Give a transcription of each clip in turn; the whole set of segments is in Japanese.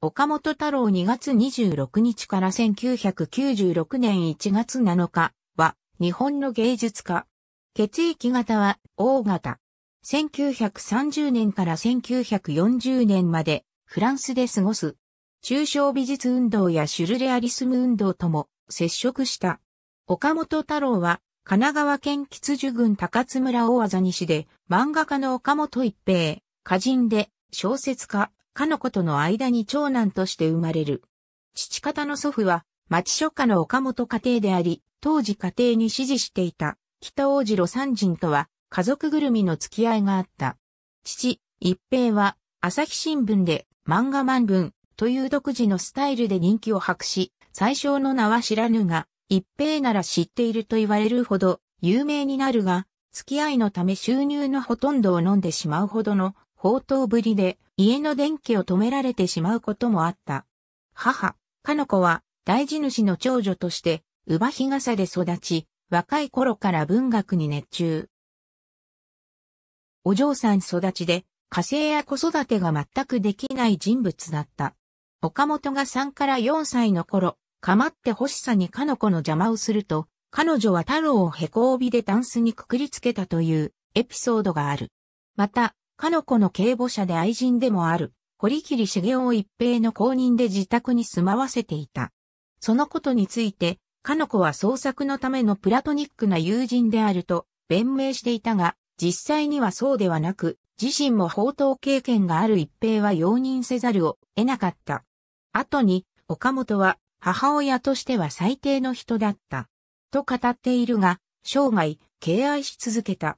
岡本太郎2月26日から1996年1月7日は日本の芸術家。血液型は O 型。1930年から1940年までフランスで過ごす。抽象美術運動やシュルレアリスム運動とも接触した。岡本太郎は神奈川県吉樹郡高津村大技西で漫画家の岡本一平、歌人で小説家、かの子との間に長男として生まれる。父方の祖父は、町書家の岡本家庭であり、当時家庭に支持していた、北大路三人とは、家族ぐるみの付き合いがあった。父、一平は、朝日新聞で、漫画漫文、という独自のスタイルで人気を博し、最小の名は知らぬが、一平なら知っていると言われるほど、有名になるが、付き合いのため収入のほとんどを飲んでしまうほどの放蕩ぶりで家の電気を止められてしまうこともあった。母、かの子は大地主の長女として、乳母日傘で育ち、若い頃から文学に熱中。お嬢さん育ちで、家政や子育てが全くできない人物だった。岡本が3から4歳の頃、かまって欲しさにかの子の邪魔をすると、彼女は太郎をへこ帯でダンスにくくりつけたというエピソードがある。また、かの子の警護者で愛人でもある、堀切茂雄一平の公認で自宅に住まわせていた。そのことについて、かの子は創作のためのプラトニックな友人であると弁明していたが、実際にはそうではなく、自身も放刀経験がある一平は容認せざるを得なかった。後に、岡本は母親としては最低の人だった。と語っているが、生涯敬愛し続けた。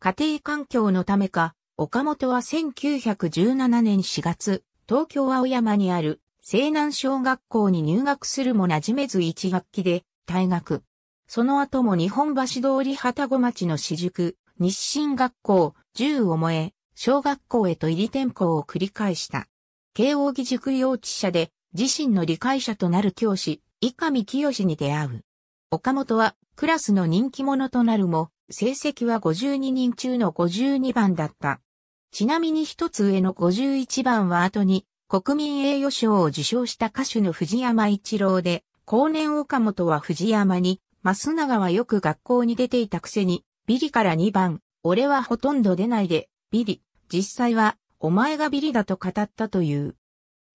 家庭環境のためか、岡本は1917年4月、東京青山にある西南小学校に入学するも馴染めず一学期で退学。その後も日本橋通り旗子町の私塾、日清学校、十を萌え、小学校へと入り転校を繰り返した。慶応義塾幼稚舎で自身の理解者となる教師、伊上清に出会う。岡本はクラスの人気者となるも、成績は52人中の52番だった。ちなみに一つ上の51番は後に国民栄誉賞を受賞した歌手の藤山一郎で、後年岡本は藤山に、増永はよく学校に出ていたくせに、ビリから2番、俺はほとんど出ないで、ビリ、実際は、お前がビリだと語ったという。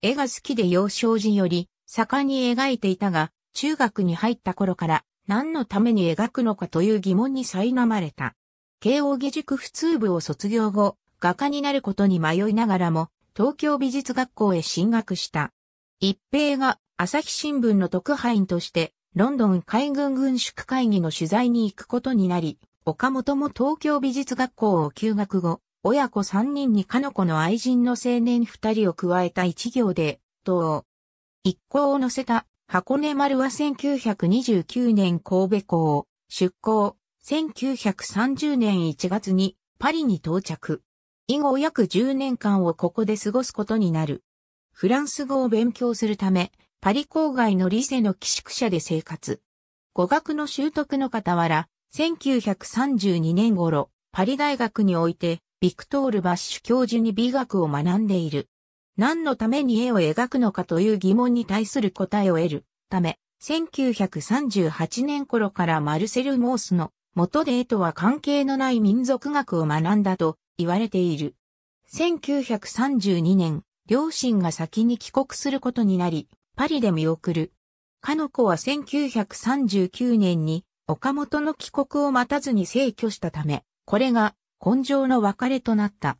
絵が好きで幼少時より、盛んに描いていたが、中学に入った頃から、何のために描くのかという疑問に苛まれた。慶応義塾普通部を卒業後、画家になることに迷いながらも、東京美術学校へ進学した。一平が朝日新聞の特派員として、ロンドン海軍軍縮会議の取材に行くことになり、岡本も東京美術学校を休学後、親子3人にかの子の愛人の青年2人を加えた一行で、同一行を乗せた箱根丸は1929年神戸港、出港、1930年1月にパリに到着。以後約10年間をここで過ごすことになる。フランス語を勉強するため、パリ郊外のリセの寄宿舎で生活。語学の習得の傍ら、1932年頃、パリ大学において、ビクトール・バッシュ教授に美学を学んでいる。何のために絵を描くのかという疑問に対する答えを得るため、1938年頃からマルセル・モースの元で絵とは関係のない民族学を学んだと言われている。1932年、両親が先に帰国することになり、パリで見送る。かの子は1939年に岡本の帰国を待たずに逝去したため、これが根性の別れとなった。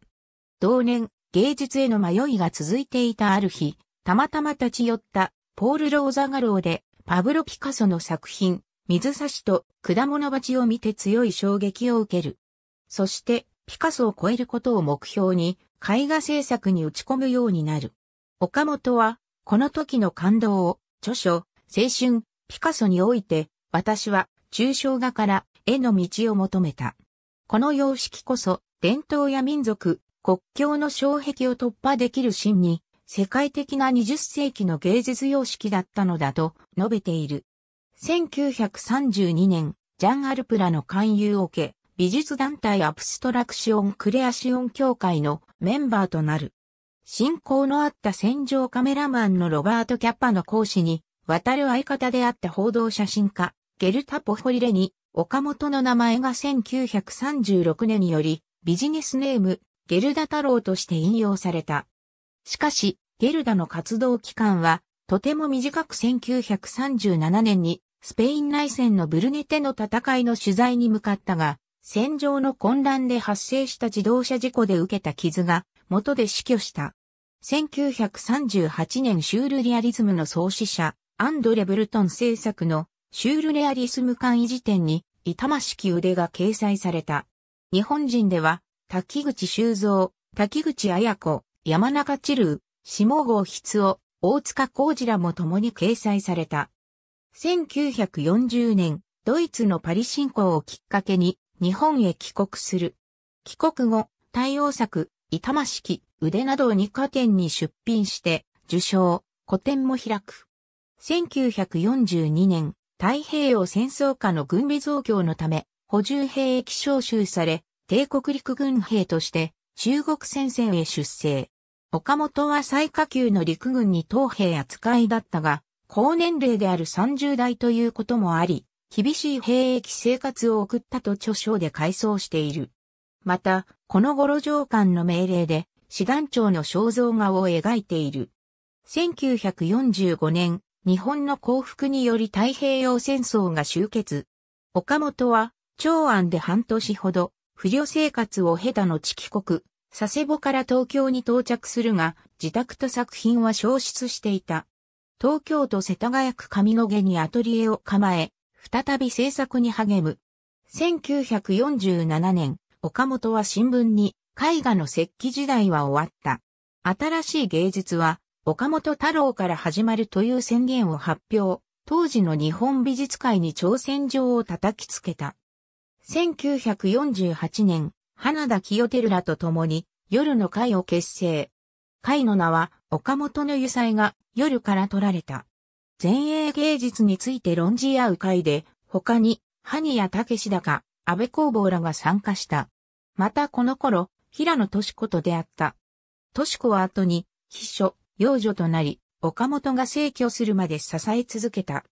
同年、芸術への迷いが続いていたある日、たまたま立ち寄ったポール・ローザガローでパブロ・ピカソの作品、水差しと果物鉢を見て強い衝撃を受ける。そして、ピカソを超えることを目標に、絵画制作に打ち込むようになる。岡本は、この時の感動を、著書、青春、ピカソにおいて、私は、抽象画から絵の道を求めた。この様式こそ、伝統や民族、国境の障壁を突破できる真に、世界的な20世紀の芸術様式だったのだと述べている。1932年、ジャン・アルプラの勧誘を受け、美術団体アプストラクションクレアシオン協会のメンバーとなる。信仰のあった戦場カメラマンのロバート・キャッパの講師に、渡る相方であった報道写真家、ゲルタ・ポフォリレに、岡本の名前が1936年により、ビジネスネーム、ゲルダ太郎として引用された。しかし、ゲルダの活動期間は、とても短く1937年に、スペイン内戦のブルネテの戦いの取材に向かったが、戦場の混乱で発生した自動車事故で受けた傷が元で死去した。1938年シュールリアリズムの創始者、アンドレ・ブルトン制作のシュールレアリズム簡易辞典に痛ましき腕が掲載された。日本人では、滝口修造、滝口彩子、山中チルー、下郷筆夫、大塚浩二らも共に掲載された。1940年、ドイツのパリ侵攻をきっかけに、日本へ帰国する。帰国後、対応策、痛ましき、腕などを2課店に出品して、受賞、個展も開く。1942年、太平洋戦争下の軍備増強のため、補充兵役召集され、帝国陸軍兵として中国戦線へ出征。岡本は最下級の陸軍に当兵扱いだったが、高年齢である30代ということもあり、厳しい兵役生活を送ったと著書で回想している。また、この頃上官の命令で、師団長の肖像画を描いている。1945年、日本の降伏により太平洋戦争が終結。岡本は、長安で半年ほど、不良生活を経た後帰国、佐世保から東京に到着するが、自宅と作品は消失していた。東京都世田谷区上野毛にアトリエを構え、再び制作に励む。1947年、岡本は新聞に、絵画の石器時代は終わった。新しい芸術は、岡本太郎から始まるという宣言を発表。当時の日本美術界に挑戦状を叩きつけた。1948年、花田清照らと共に夜の会を結成。会の名は岡本の油彩が夜から取られた。前衛芸術について論じ合う会で、他に、萩谷武ダカ、安倍工房らが参加した。またこの頃、平野敏子と出会った。敏子は後に、秘書、養女となり、岡本が逝去するまで支え続けた。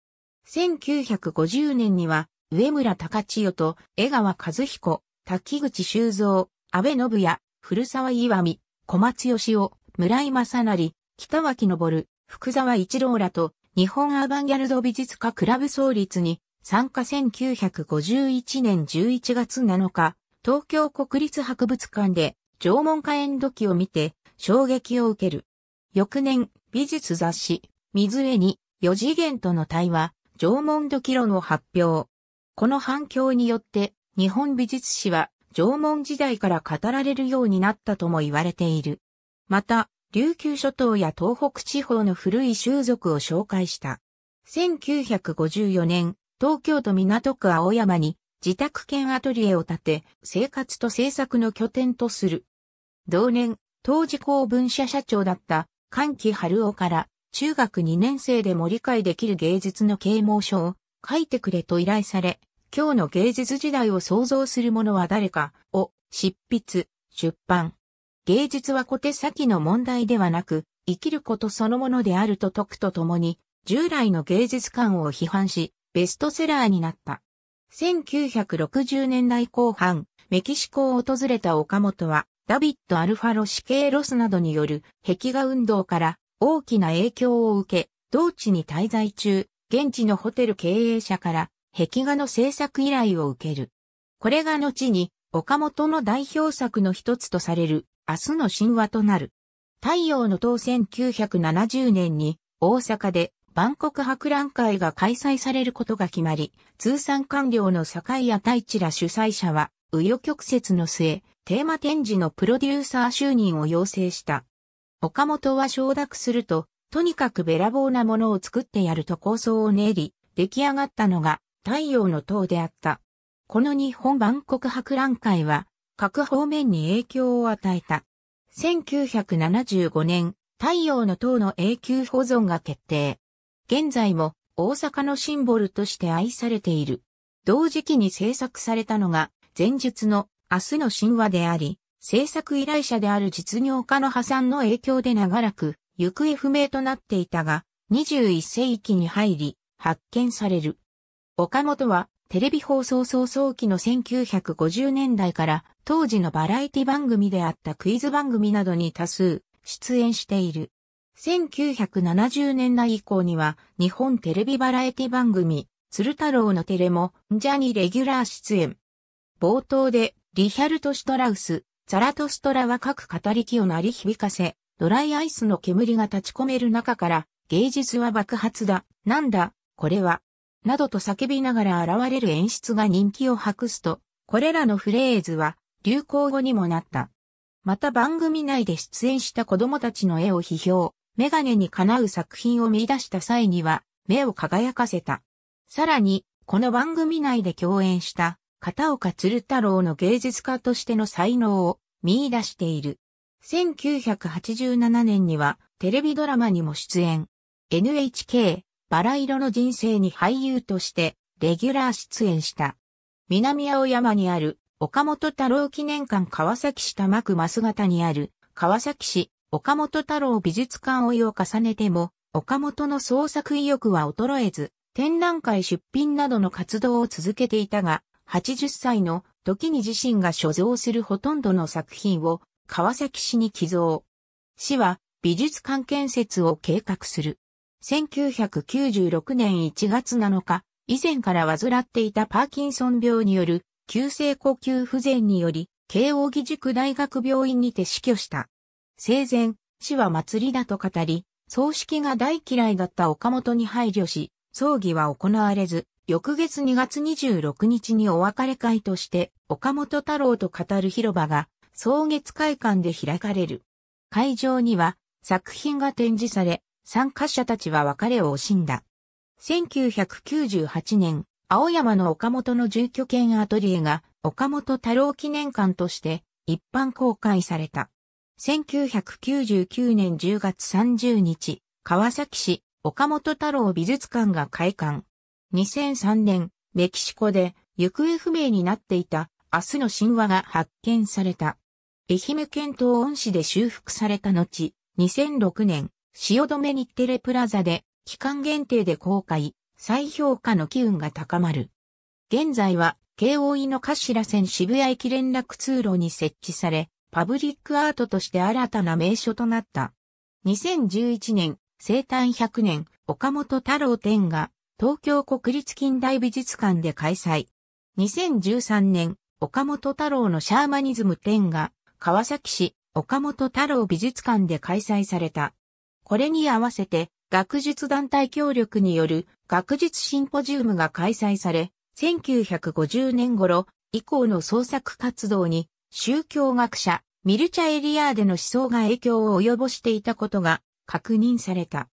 1950年には、上村隆千代と江川和彦、滝口修造、安倍信也、古沢岩見、小松義夫、村井正成、北脇昇、福沢一郎らと日本アバンギャルド美術家クラブ創立に参加1951年11月7日、東京国立博物館で縄文火炎土器を見て衝撃を受ける。翌年、美術雑誌、水絵に4次元との対話、縄文土器論を発表。この反響によって日本美術史は縄文時代から語られるようになったとも言われている。また、琉球諸島や東北地方の古い習俗を紹介した。1954年、東京都港区青山に自宅兼アトリエを建て、生活と制作の拠点とする。同年、当時公文社社長だった関木春夫から中学2年生でも理解できる芸術の啓蒙書を書いてくれと依頼され、今日の芸術時代を想像する者は誰かを執筆、出版。芸術は小手先の問題ではなく、生きることそのものであると説くとともに、従来の芸術観を批判し、ベストセラーになった。1960年代後半、メキシコを訪れた岡本は、ダビッド・アルファロ・シ刑ロスなどによる壁画運動から大きな影響を受け、同地に滞在中、現地のホテル経営者から壁画の制作依頼を受ける。これが後に岡本の代表作の一つとされる明日の神話となる。太陽の塔1970年に大阪で万国博覧会が開催されることが決まり、通産官僚の坂井谷太一ら主催者は、紆余曲折の末、テーマ展示のプロデューサー就任を要請した。岡本は承諾すると、とにかくべらぼうなものを作ってやると構想を練り、出来上がったのが太陽の塔であった。この日本万国博覧会は、各方面に影響を与えた。1975年、太陽の塔の永久保存が決定。現在も大阪のシンボルとして愛されている。同時期に制作されたのが、前述の明日の神話であり、制作依頼者である実業家の破産の影響で長らく行方不明となっていたが、21世紀に入り、発見される。岡本はテレビ放送早々期の1950年代から当時のバラエティ番組であったクイズ番組などに多数出演している。1970年代以降には日本テレビバラエティ番組鶴太郎のテレもジャニレギュラー出演。冒頭でリヒャルト・シュトラウス、ザラトストラは各語り木を鳴り響かせ、ドライアイスの煙が立ち込める中から芸術は爆発だ。なんだ、これは、などと叫びながら現れる演出が人気を博すと、これらのフレーズは流行語にもなった。また番組内で出演した子供たちの絵を批評、メガネにかなう作品を見出した際には、目を輝かせた。さらに、この番組内で共演した片岡鶴太郎の芸術家としての才能を見出している。1987年にはテレビドラマにも出演。NHK バラ色の人生に俳優としてレギュラー出演した。南青山にある岡本太郎記念館川崎市玉区増形にある川崎市岡本太郎美術館追いを重ねても岡本の創作意欲は衰えず展覧会出品などの活動を続けていたが80歳の時に自身が所蔵するほとんどの作品を川崎市に寄贈。市は美術館建設を計画する。1996年1月7日、以前から患っていたパーキンソン病による急性呼吸不全により、慶応義塾大学病院にて死去した。生前、死は祭りだと語り、葬式が大嫌いだった岡本に配慮し、葬儀は行われず、翌月2月26日にお別れ会として、岡本太郎と語る広場が、葬月会館で開かれる。会場には、作品が展示され、参加者たちは別れを惜しんだ。1998年、青山の岡本の住居兼アトリエが岡本太郎記念館として一般公開された。1999年10月30日、川崎市岡本太郎美術館が開館。2003年、メキシコで行方不明になっていた明日の神話が発見された。愛媛県東温市で修復された後、2006年、汐留日テレプラザで期間限定で公開、再評価の機運が高まる。現在は、京王井の頭線渋谷駅連絡通路に設置され、パブリックアートとして新たな名所となった。2011年、生誕100年、岡本太郎展が、東京国立近代美術館で開催。2013年、岡本太郎のシャーマニズム展が、川崎市岡本太郎美術館で開催された。これに合わせて、学術団体協力による学術シンポジウムが開催され、1950年頃以降の創作活動に宗教学者ミルチャエリアーでの思想が影響を及ぼしていたことが確認された。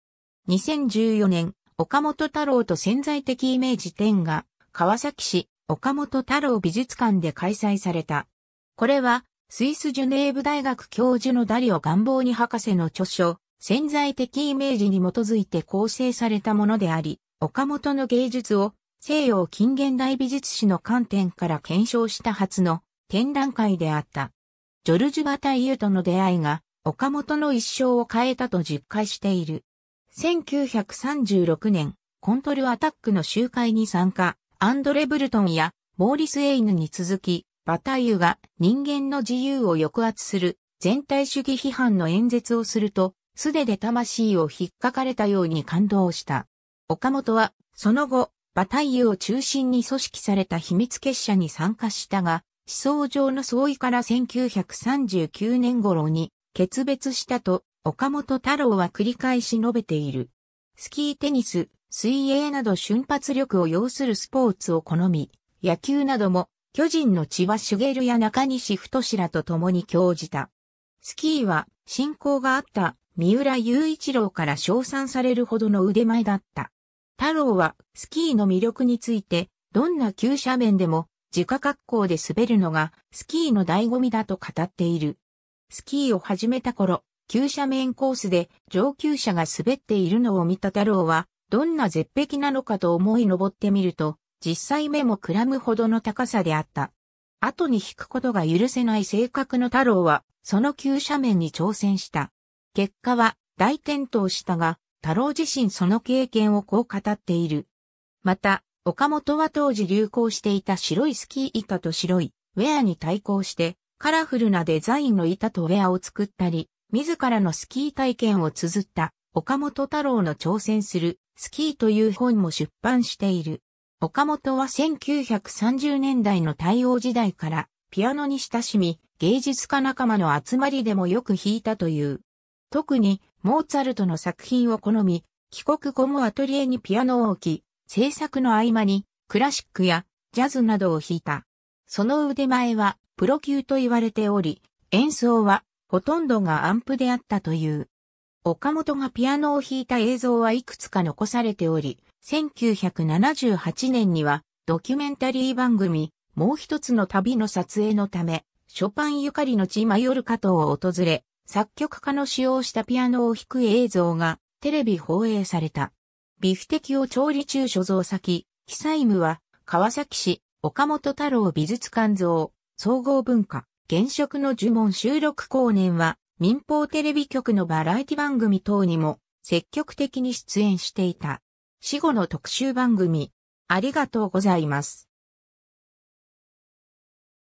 2014年、岡本太郎と潜在的イメージ展が川崎市岡本太郎美術館で開催された。これはスイスジュネーブ大学教授のダリオ願望に博士の著書潜在的イメージに基づいて構成されたものであり、岡本の芸術を西洋近現代美術史の観点から検証した初の展覧会であった。ジョルジュ・バタイユとの出会いが岡本の一生を変えたと実感している。1936年、コントルアタックの集会に参加、アンドレ・ブルトンやモーリス・エイヌに続き、バタイユが人間の自由を抑圧する全体主義批判の演説をすると、素手で魂を引っかかれたように感動した。岡本は、その後、馬体夫を中心に組織された秘密結社に参加したが、思想上の相違から1939年頃に決別したと岡本太郎は繰り返し述べている。スキーテニス、水泳など瞬発力を要するスポーツを好み、野球なども巨人の千葉茂や中西太らと共に興じた。スキーは信仰があった三浦雄一郎から称賛されるほどの腕前だった。太郎はスキーの魅力について、どんな急斜面でも自家格好で滑るのがスキーの醍醐味だと語っている。スキーを始めた頃、急斜面コースで上級者が滑っているのを見た太郎は、どんな絶壁なのかと思い登ってみると、実際目もくらむほどの高さであった。後に引くことが許せない性格の太郎は、その急斜面に挑戦した。結果は大転倒したが、太郎自身その経験をこう語っている。また、岡本は当時流行していた白いスキー板と白いウェアに対抗して、カラフルなデザインの板とウェアを作ったり、自らのスキー体験を綴った岡本太郎の挑戦するスキーという本も出版している。岡本は1930年代の対応時代からピアノに親しみ、芸術家仲間の集まりでもよく弾いたという。特にモーツァルトの作品を好み、帰国後もアトリエにピアノを置き、制作の合間にクラシックやジャズなどを弾いた。その腕前はプロ級と言われており、演奏はほとんどがアンプであったという。岡本がピアノを弾いた映像はいくつか残されており、1978年にはドキュメンタリー番組、もう一つの旅の撮影のため、ショパンゆかりの地マヨルカ島を訪れ、作曲家の使用したピアノを弾く映像がテレビ放映された。ビフテキを調理中所蔵先、被災務は川崎市岡本太郎美術館像総合文化現職の呪文収録後年は民放テレビ局のバラエティ番組等にも積極的に出演していた。死後の特集番組、ありがとうございます。